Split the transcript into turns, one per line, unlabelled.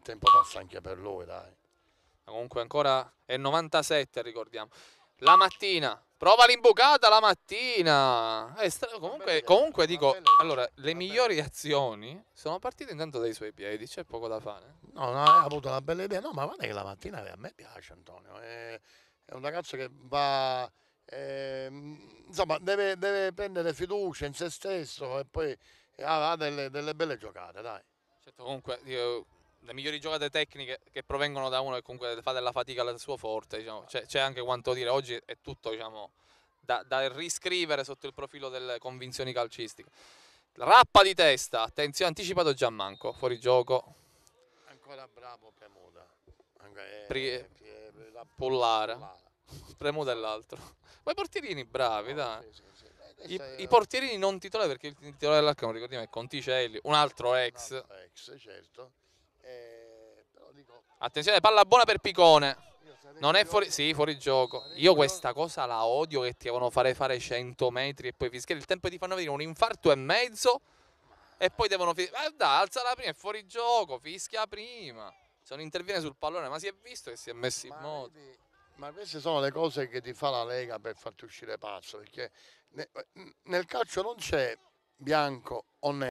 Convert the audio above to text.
il tempo passa anche per lui, dai. Comunque ancora è 97, ricordiamo. La mattina, prova l'imbucata la mattina. Stra... comunque, comunque dico, allora, le migliori azioni sono partite intanto dai suoi piedi, c'è poco da fare.
No, no, ha avuto una bella idea. No, ma guarda che la mattina a me
piace Antonio. È, è un
ragazzo che va... Eh, insomma, deve, deve, prendere fiducia in se stesso e poi ha delle, delle belle giocate, dai.
Certo, comunque... Io le migliori giocate tecniche che provengono da uno che comunque fa della fatica la suo forte, diciamo. c'è, anche quanto dire, oggi è tutto diciamo, da, da, riscrivere sotto il profilo delle convinzioni calcistiche. Rappa di testa, attenzione, anticipato Gianmanco, fuori gioco.
Ancora bravo Premuda. Anche, eh, Pri-
Premuda è l'altro. Ma i portierini bravi, no, oh, dai. Sì, sì, I, I, portierini non titolari perché il titolare non ricordiamo, è Conticelli, un altro ex. Un
altro ex, certo eh,
dico... Attenzione, palla buona per Picone. Non è fuori, sì, fuori gioco. Io questa cosa la odio che ti devono fare fare 100 metri e poi fischiare. Il tempo ti fanno venire un infarto e mezzo e poi devono fischiare. Eh, dai, alza la prima, è fuori gioco, fischia prima. Se non interviene sul pallone, ma si è visto che si è messo in moto. Ma
queste sono le cose che ti fa la Lega per farti uscire pazzo, perché eh, nel calcio non c'è bianco o nero.